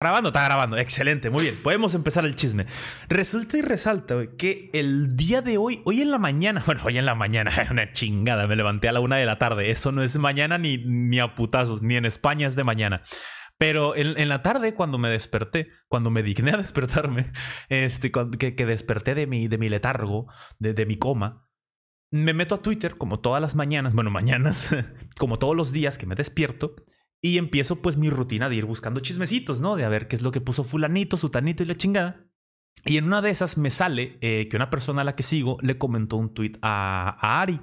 grabando? Está grabando. Excelente, muy bien. Podemos empezar el chisme. Resulta y resalta que el día de hoy, hoy en la mañana, bueno, hoy en la mañana, una chingada, me levanté a la una de la tarde. Eso no es mañana ni, ni a putazos, ni en España es de mañana. Pero en, la tarde, cuando me desperté, cuando me digné a despertarme, este, que, que desperté de mi, de mi letargo, de, de mi coma, me meto a Twitter como todas las mañanas, bueno, mañanas, como todos los días que me despierto, y empiezo pues mi rutina de ir buscando chismecitos, ¿no? De a ver qué es lo que puso fulanito, sutanito y la chingada. Y en una de esas me sale eh, que una persona a la que sigo le comentó un tweet a, Ari.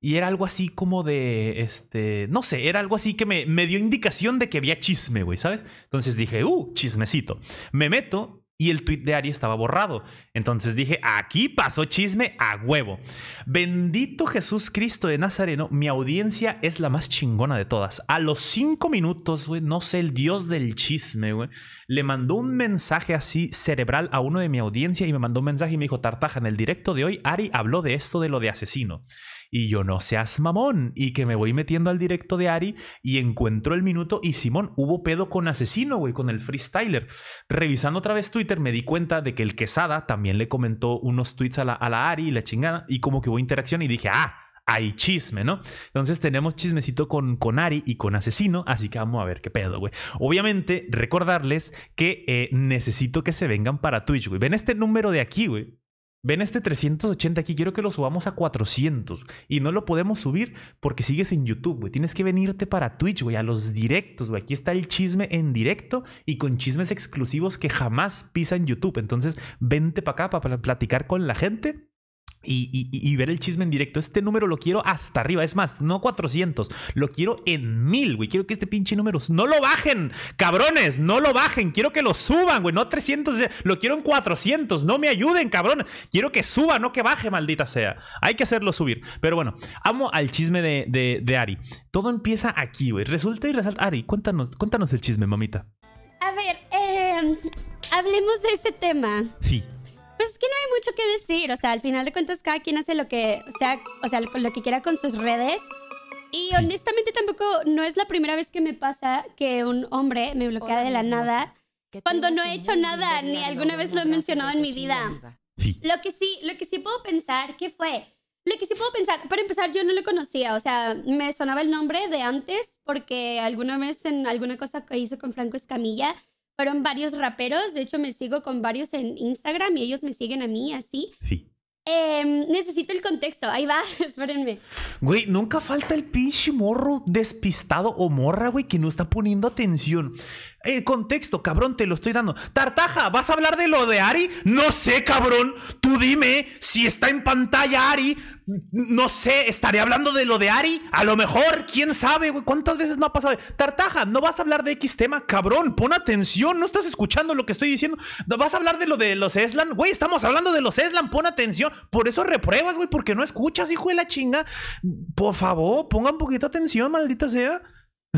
Y era algo así como de, este, no sé, era algo así que me, me dio indicación de que había chisme, güey, ¿sabes? Entonces dije, uh, chismecito. Me meto y el tweet de Ari estaba borrado. Entonces dije, aquí pasó chisme a huevo. Bendito Jesús Cristo de Nazareno, mi audiencia es la más chingona de todas. A los cinco minutos, güey, no sé, el dios del chisme, güey, le mandó un mensaje así cerebral a uno de mi audiencia y me mandó un mensaje y me dijo, Tartaja, en el directo de hoy, Ari habló de esto, de lo de asesino. Y yo no seas mamón, y que me voy metiendo al directo de Ari y encuentro el minuto y Simón, hubo pedo con asesino, güey, con el freestyler. Revisando otra vez Twitter, me di cuenta de que el Quesada también le comentó unos tweets a la, Ari y la chingada, y como que hubo interacción y dije, ah, hay chisme, ¿no? Entonces tenemos chismecito con, con Ari y con Asesino, así que vamos a ver qué pedo, güey. Obviamente, recordarles que eh, necesito que se vengan para Twitch, güey. Ven este número de aquí, güey. Ven este 380 aquí, quiero que lo subamos a 400. Y no lo podemos subir porque sigues en YouTube, güey. Tienes que venirte para Twitch, güey, a los directos, güey. Aquí está el chisme en directo y con chismes exclusivos que jamás en YouTube. Entonces, vente para acá para platicar con la gente y, ver el chisme en directo. Este número lo quiero hasta arriba. Es más, no 400. Lo quiero en 1000, güey. Quiero que este pinche número... No lo bajen, cabrones. No lo bajen. Quiero que lo suban, güey. No 300. Eh, lo quiero en 400. No me ayuden, cabrón Quiero que suba, no que baje, maldita sea. Hay que hacerlo subir. Pero bueno, amo al chisme de, Ari. Todo empieza aquí, güey. Resulta y resalta... Ari, cuéntanos, cuéntanos el chisme, mamita. A ver, eh, hablemos de ese tema. Sí. Pues es que no hay mucho que decir, o sea, al final de cuentas cada quien hace lo que sea, o sea, lo que quiera con sus redes. Y honestamente tampoco no es la primera vez que me pasa que un hombre me bloquea de la nada cuando no he hecho nada ni alguna vez lo he mencionado en mi vida. Lo que sí, lo que sí puedo pensar que fue, lo que sí puedo pensar, para empezar yo no lo conocía, o sea, me sonaba el nombre de antes porque alguna vez en alguna cosa que hizo con Franco Escamilla fueron varios raperos, de hecho me sigo con varios en Instagram y ellos me siguen a mí así. Sí. Em, necesito el contexto, ahí va, espérenme. Güey, nunca falta el pinche morro despistado o morra, güey, que no está poniendo atención. Eh, contexto, cabrón, te lo estoy dando. Tartaja, ¿vas a hablar de lo de Ari? No sé, cabrón. Tú dime si está en pantalla Ari. No sé, estaré hablando de lo de Ari. A lo mejor, quién sabe, güey. ¿Cuántas veces no ha pasado? Tartaja, no vas a hablar de X tema, cabrón. Pon atención, no estás escuchando lo que estoy diciendo. ¿No vas a hablar de lo de los Eslan, güey. Estamos hablando de los Eslan, pon atención. Por eso repruebas, güey, porque no escuchas, hijo de la chinga. Por favor, ponga un poquito atención, maldita sea.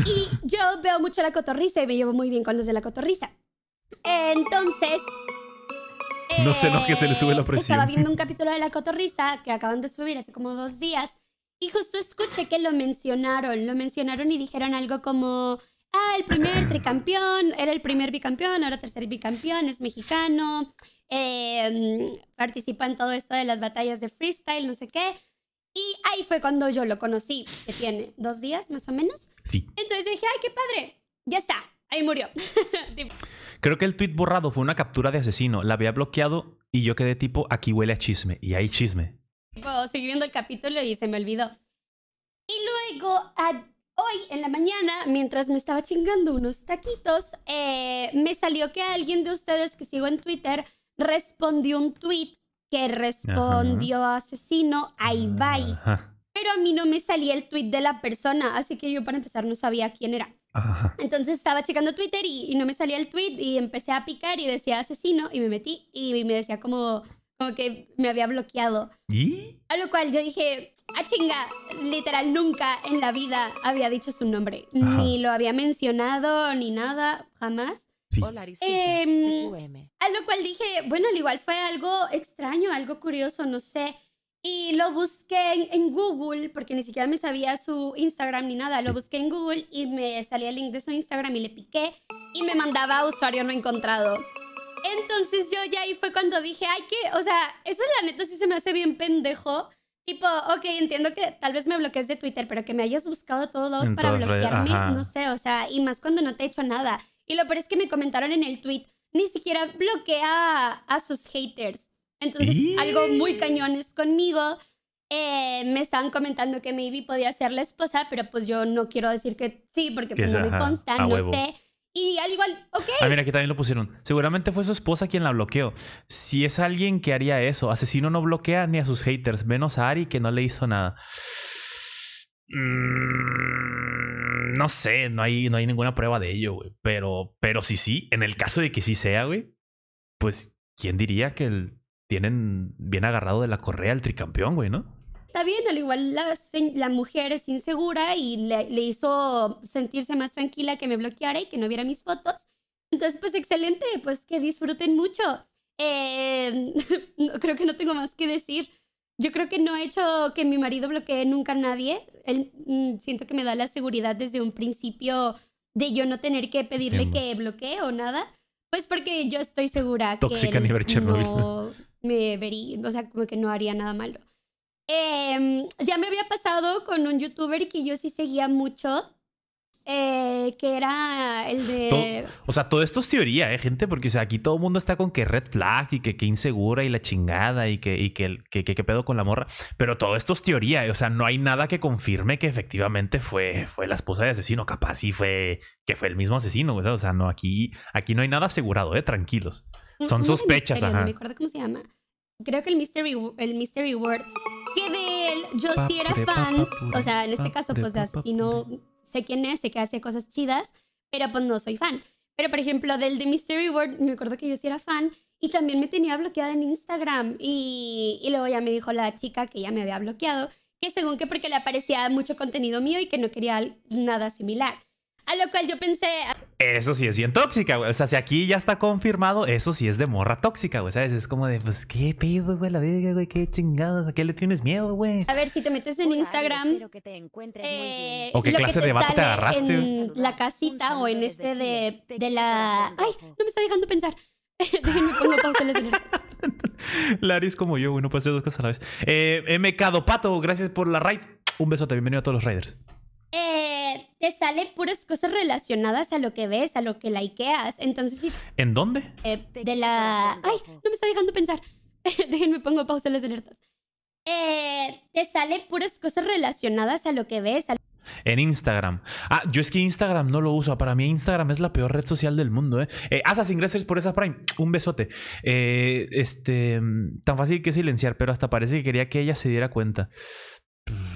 Y yo veo mucho la cotorriza y me llevo muy bien con los de la cotorriza. Entonces, no sé, se que se le sube la eh, presión. Estaba viendo un capítulo de La Cotorrisa que acaban de subir hace como dos días y justo escuché que lo mencionaron, lo mencionaron y dijeron algo como, ah, el primer tricampeón, era el primer bicampeón, ahora tercer bicampeón, es mexicano, em, participa en todo esto de las batallas de freestyle, no sé qué. Y ahí fue cuando yo lo conocí, que tiene dos días más o menos. Sí. Entonces dije, ay, qué padre, ya está, ahí murió. Creo que el tweet borrado fue una captura de asesino. La había bloqueado y yo quedé tipo, aquí huele a chisme. Y hay chisme. Siguiendo viendo el capítulo y se me olvidó. Y luego, hoy en la mañana, mientras me estaba chingando unos taquitos, eh, me salió que alguien de ustedes que sigo en Twitter respondió un tweet que respondió asesino, ahí bye. Pero a mí no me salía el tweet de la persona, así que yo para empezar no sabía quién era. Entonces estaba checando Twitter y, no me salía el tweet y empecé a picar y decía asesino y me metí y, me decía como, como que me había bloqueado. ¿Y? A lo cual yo dije, a ah, chinga, literal nunca en la vida había dicho su nombre, ni lo había mencionado ni nada, jamás. Em, a lo cual dije, bueno, al igual fue algo extraño, algo curioso, no sé. Y lo busqué en, Google, porque ni siquiera me sabía su Instagram ni nada. Lo busqué en Google y me salía el link de su Instagram y le piqué y me mandaba a usuario no encontrado. Entonces yo ya ahí fue cuando dije, ay, que, o sea, eso la neta sí se me hace bien pendejo. Tipo, ok, entiendo que tal vez me bloquees de Twitter, pero que me hayas buscado todos para bloquearme, no sé, o sea, y más cuando no te he hecho nada. Y lo peor es que me comentaron en el tweet, ni siquiera bloquea a sus haters. Entonces, algo muy ¡Eh! cañones conmigo. Eh, me estaban comentando que maybe podía ser la esposa, pero pues yo no quiero decir que sí, porque pues no me consta, no sé. Y al igual, ok. Ah, mira, aquí también lo pusieron. Seguramente fue su esposa quien la bloqueó. Si es alguien que haría eso, asesino no bloquea ni a sus haters, menos a Ari que no le hizo nada. Mm, no sé, no hay, no hay ninguna prueba de ello, güey. Pero, pero si sí, en el caso de que sí sea, güey, pues, ¿quién diría que el, tienen bien agarrado de la correa al tricampeón, güey, ¿no? Está bien, al igual la, mujer es insegura y le, le, hizo sentirse más tranquila que me bloqueara y que no viera mis fotos. Entonces, pues excelente, pues que disfruten mucho. Eh, creo que no tengo más que decir. Yo creo que no he hecho que mi marido bloquee nunca a nadie. Él, mm, siento que me da la seguridad desde un principio de yo no tener que pedirle que bloquee o nada. Pues porque yo estoy segura Tóxica que... Tóxica Chernobyl. me vería, o sea, como que no haría nada malo. Em, ya me había pasado con un youtuber que yo sí seguía mucho, eh, que era el de... o sea, todo esto es teoría, ¿eh, gente? Porque o sea, aquí todo el mundo está con que red flag y que, que insegura y la chingada y, que, y que, que, que, pedo con la morra. Pero todo esto es teoría, ¿eh? o sea, no hay nada que confirme que efectivamente fue, fue la esposa de asesino. Capaz sí fue que fue el mismo asesino, o sea, no, aquí, aquí no hay nada asegurado, ¿eh? Tranquilos. Son sospechas, ajá. No me acuerdo cómo se llama. Creo que el Mystery, el mystery Word. Que de él yo sí era fan. O sea, en este caso, pues asesino quién es, sé que hace cosas chidas, pero pues no soy fan. Pero por ejemplo, del de Mystery World, me acuerdo que yo sí era fan y también me tenía bloqueada en Instagram. Y, y luego ya me dijo la chica que ya me había bloqueado, que según que porque le aparecía mucho contenido mío y que no quería nada similar. A lo cual yo pensé. Eso sí es bien tóxica, güey. O sea, si aquí ya está confirmado, eso sí es de morra tóxica, güey. ¿Sabes? Es como de, pues, ¿qué pedo, güey? La vida, güey. ¿Qué chingados? ¿A qué le tienes miedo, güey? A ver, si te metes en Instagram. Que te encuentres eh, O qué clase de vato te agarraste, En la casita o en este de, de la. Ay, no me está dejando pensar. Déjenme pongo pausa en el Laris como yo, güey. No puedo hacer dos cosas a la vez. Eh, MK Dopato, gracias por la raid. Un besote. Bienvenido a todos los raiders. Eh te sale puras cosas relacionadas a lo que ves, a lo que likeas. Entonces, ¿En dónde? Eh, de la... Ay, no me está dejando pensar. Déjenme pongo pausa en las alertas. Eh, te sale puras cosas relacionadas a lo que ves. En Instagram. Ah, yo es que Instagram no lo uso. Para mí Instagram es la peor red social del mundo. ¿eh? eh ingreses por esa Prime. Un besote. Eh, este, mm, tan fácil que silenciar, pero hasta parece que quería que ella se diera cuenta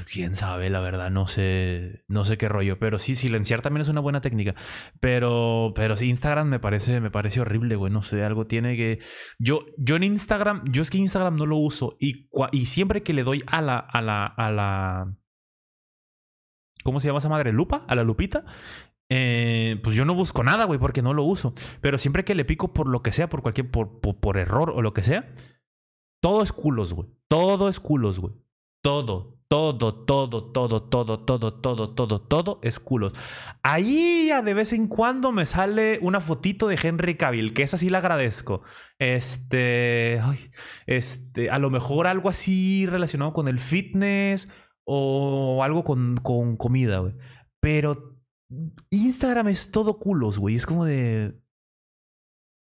quién sabe, la verdad, no sé, no sé qué rollo, pero sí, silenciar también es una buena técnica, pero, pero sí, Instagram me parece, me parece horrible, güey, no sé, algo tiene que, yo, yo en Instagram, yo es que Instagram no lo uso y, y siempre que le doy a la, a la, a la, ¿cómo se llama esa madre? Lupa, a la lupita, eh, pues yo no busco nada, güey, porque no lo uso. Pero siempre que le pico por lo que sea, por cualquier, por, por error o lo que sea, todo es culos, güey. Todo es culos, güey. Todo, todo, todo, todo, todo, todo, todo, todo, todo es culos. Ahí de vez en cuando me sale una fotito de Henry Cavill, que esa sí la agradezco. Este, este, a lo mejor algo así relacionado con el fitness o algo con, con comida, güey. Pero Instagram es todo culos, güey. Es como de...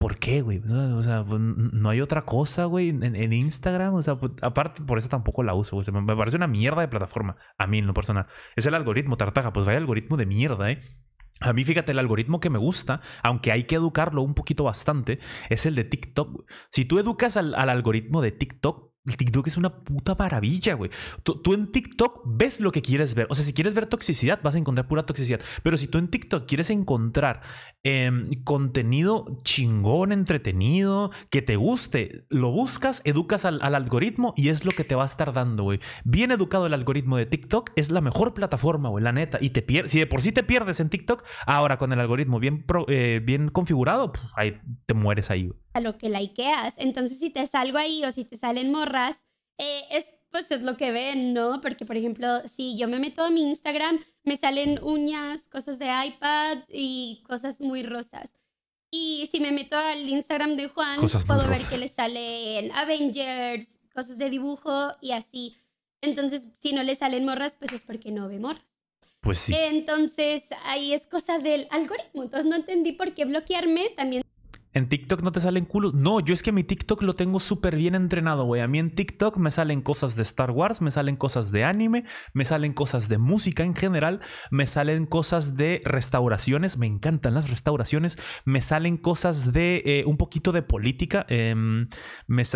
¿por qué, güey? O sea, pues, no hay otra cosa, güey, en, Instagram. O sea, pues, aparte, por eso tampoco la uso, güey. me parece una mierda de plataforma, a mí en lo personal. Es el algoritmo, tartaja. Pues vaya algoritmo de mierda, ¿eh? A mí, fíjate, el algoritmo que me gusta, aunque hay que educarlo un poquito bastante, es el de TikTok. Si tú educas al, al algoritmo de TikTok, el TikTok es una puta maravilla, güey. Tú, en TikTok ves lo que quieres ver. O sea, si quieres ver toxicidad, vas a encontrar pura toxicidad. Pero si tú en TikTok quieres encontrar em, contenido chingón, entretenido, que te guste, lo buscas, educas al, algoritmo y es lo que te va a estar dando, güey. Bien educado el algoritmo de TikTok es la mejor plataforma, güey, la neta. Y te pierdes. Si de por sí te pierdes en TikTok, ahora con el algoritmo bien, eh, bien configurado, pues ahí te mueres ahí, güey a lo que likeas. Entonces, si te salgo ahí o si te salen morras, eh, es, pues es lo que ven, ¿no? Porque, por ejemplo, si yo me meto a mi Instagram, me salen uñas, cosas de iPad y cosas muy rosas. Y si me meto al Instagram de Juan, puedo ver que le salen Avengers, cosas de dibujo y así. Entonces, si no le salen morras, pues es porque no ve morras. Pues sí. Entonces, ahí es cosa del algoritmo. Entonces, no entendí por qué bloquearme. También ¿En TikTok no te salen culos? No, yo es que mi TikTok lo tengo súper bien entrenado, güey. A mí en TikTok me salen cosas de Star Wars, me salen cosas de anime, me salen cosas de música en general, me salen cosas de restauraciones, me encantan las restauraciones, me salen cosas de eh, un poquito de política. Em,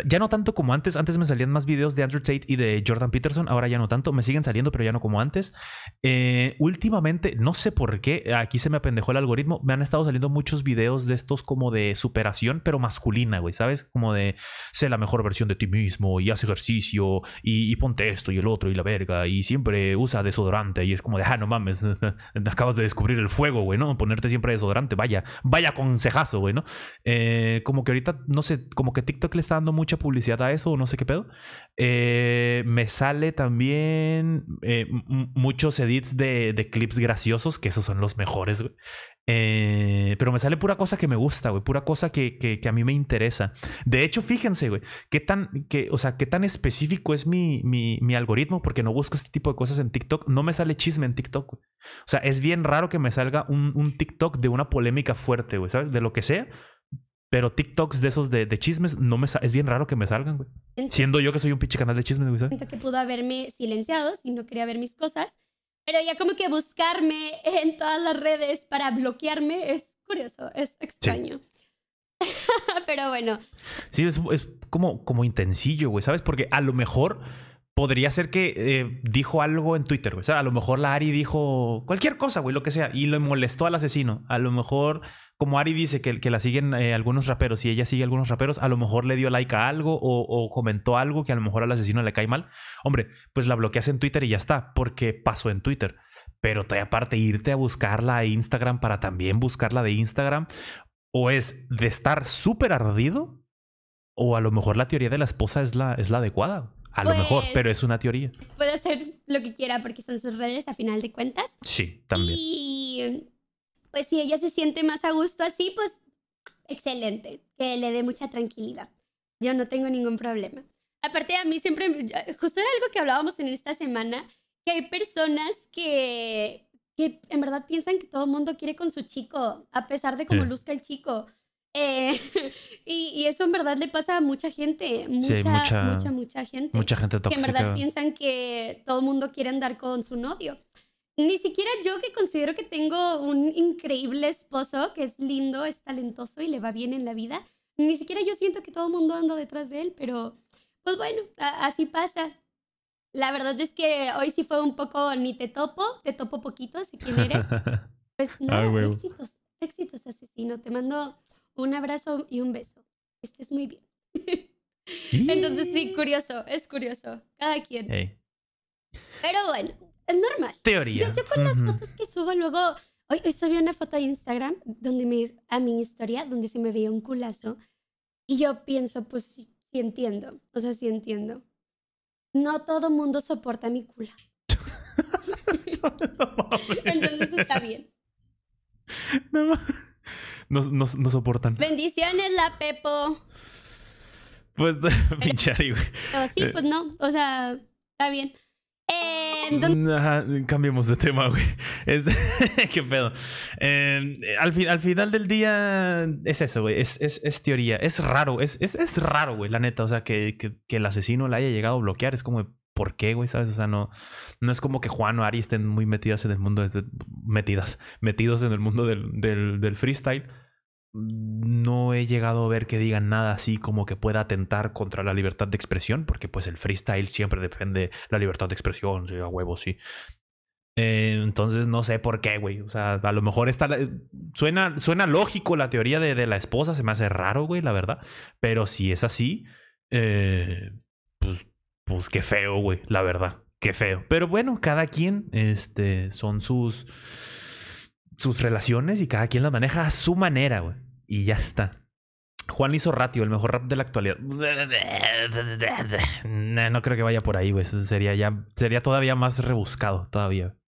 ya no tanto como antes, antes me salían más videos de Andrew Tate y de Jordan Peterson, ahora ya no tanto, me siguen saliendo, pero ya no como antes. Eh, últimamente, no sé por qué, aquí se me apendejó el algoritmo, me han estado saliendo muchos videos de estos como de su superación, pero masculina, güey, ¿sabes? Como de sé la mejor versión de ti mismo y haz ejercicio y, ponte esto y el otro y la verga y siempre usa desodorante y es como de, ah, no mames, acabas de descubrir el fuego, güey, ¿no? Ponerte siempre desodorante, vaya, vaya consejazo, güey, ¿no? Eh, como que ahorita, no sé, como que TikTok le está dando mucha publicidad a eso o no sé qué pedo, eh, me sale también eh, muchos edits de, clips graciosos, que esos son los mejores, eh, pero me sale pura cosa que me gusta, güey, pura cosa que, a mí me interesa. De hecho, fíjense, güey, qué tan, que, o sea, qué tan específico es mi, mi, mi, algoritmo, porque no busco este tipo de cosas en TikTok. No me sale chisme en TikTok, güey. O sea, es bien raro que me salga un, un TikTok de una polémica fuerte, güey, ¿sabes? De lo que sea pero TikToks de esos de, chismes, no me es bien raro que me salgan, güey. Siendo yo que soy un pinche canal de chismes, güey. Siento que pudo haberme silenciado si no quería ver mis cosas. Pero ya como que buscarme en todas las redes para bloquearme es curioso, es extraño. pero bueno. Sí, es, es como, como intensillo, güey, ¿sabes? Porque a lo mejor podría ser que eh, dijo algo en Twitter, güey. O sea, a lo mejor la Ari dijo cualquier cosa, güey, lo que sea, y le molestó al asesino. A lo mejor, como Ari dice que, la siguen eh, algunos raperos y ella sigue algunos raperos, a lo mejor le dio like a algo o, comentó algo que a lo mejor al asesino le cae mal. Hombre, pues la bloqueas en Twitter y ya está, porque pasó en Twitter. Pero todavía aparte irte a buscarla a Instagram para también buscarla de Instagram, o es de estar súper ardido, o a lo mejor la teoría de la esposa es la, es la adecuada. A lo mejor, pues, pero es una teoría. Pues, puede hacer lo que quiera porque son sus redes a final de cuentas. Sí, también. Y pues si ella se siente más a gusto así, pues excelente, que le dé mucha tranquilidad. Yo no tengo ningún problema. Aparte a mí siempre, justo era algo que hablábamos en esta semana, que hay personas que, que en verdad piensan que todo el mundo quiere con su chico, a pesar de cómo luzca el chico. Eh, y, eso en verdad le pasa a mucha gente, mucha, mucha, mucha, gente. Mucha gente tóxica. Que en verdad piensan que todo el mundo quiere andar con su novio. Ni siquiera yo que considero que tengo un increíble esposo, que es lindo, es talentoso y le va bien en la vida, ni siquiera yo siento que todo el mundo anda detrás de él, pero pues bueno, así pasa. La verdad es que hoy sí fue un poco ni te topo, te topo poquito, sé quién eres. Pues no, éxitos, éxitos asesino. Te mando un abrazo y un beso. es muy bien. Entonces sí, curioso, es curioso. Cada quien. Pero bueno, es normal. Teoría. Yo, con las fotos que subo luego... Hoy, subí una foto a Instagram donde a mi historia donde se me veía un culazo y yo pienso, pues sí, entiendo, o sea, sí entiendo. No todo mundo soporta mi cula. Entonces está bien. No no, soportan. Bendiciones, la Pepo. Pues, pinchari, güey. sí, pues no. O sea, está bien. Eh, mm, cambiemos de tema, güey. ¿Qué pedo? Em, al, al, final del día es eso, güey. Es, teoría. Es raro. Es, raro, güey, la neta. O sea, que, que, el asesino la haya llegado a bloquear. Es como, por qué, güey, ¿sabes? O sea, no, no es como que Juan o Ari estén muy metidas en el mundo, metidas, metidos en el mundo del, del, freestyle. No he llegado a ver que digan nada así como que pueda atentar contra la libertad de expresión, porque pues el freestyle siempre depende la libertad de expresión, sí, a huevo, sí eh, entonces no sé por qué, güey. O sea, a lo mejor está. Suena, suena lógico la teoría de, de, la esposa, se me hace raro, güey, la verdad. Pero si es así, eh, pues pues qué feo, güey, la verdad. Qué feo. Pero bueno, cada quien, este, son sus, sus relaciones y cada quien las maneja a su manera, güey. Y ya está. Juan hizo Ratio, el mejor rap de la actualidad. No, creo que vaya por ahí, güey. Sería ya, sería todavía más rebuscado, todavía.